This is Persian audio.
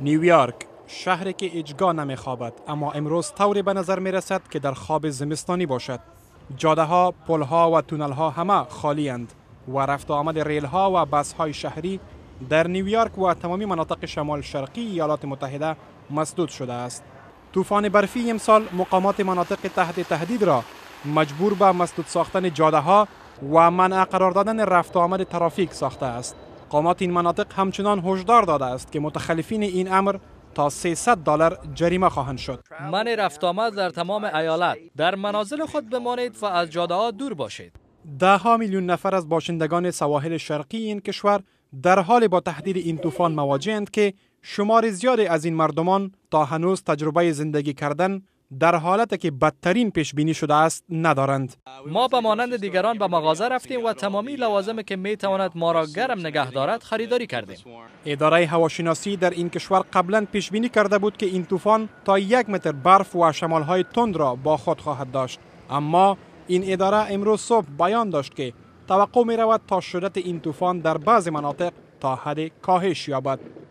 نیویورک شهری که نمی خوابد، اما امروز طوری به نظر می رسد که در خواب زمستانی باشد جاده ها پل ها و تونل ها همه خالی اند و رفت آمد ریل ها و بس های شهری در نیویورک و تمامی مناطق شمال شرقی ایالات متحده مسدود شده است طوفان برفی امسال مقامات مناطق تحت تهدید را مجبور به مسدود ساختن جاده ها و منع قرار دادن رفت آمد ترافیک ساخته است قامات این مناطق همچنان هشدار داده است که متخلفین این امر تا 300 دلار جریمه خواهند شد من رفت آمد در تمام ایالت در منازل خود بمانید و از جاده ها دور باشید ده ها میلیون نفر از باشندگان سواحل شرقی این کشور در حال با تهدید این طوفان مواجهند که شمار زیادی از این مردمان تا هنوز تجربه زندگی کردن در حالت که بدترین پیش بینی شده است ندارند ما به مانند دیگران به مغازه رفتیم و تمامی لوازمی که می تواند ما را گرم نگه دارد خریداری کردیم اداره هواشناسی در این کشور قبلا پیش بینی کرده بود که این طوفان تا یک متر برف و شمال های تند را با خود خواهد داشت اما این اداره امروز صبح بیان داشت که توقع می رود تا شدت این طوفان در بعضی مناطق تا حد کاهش یابد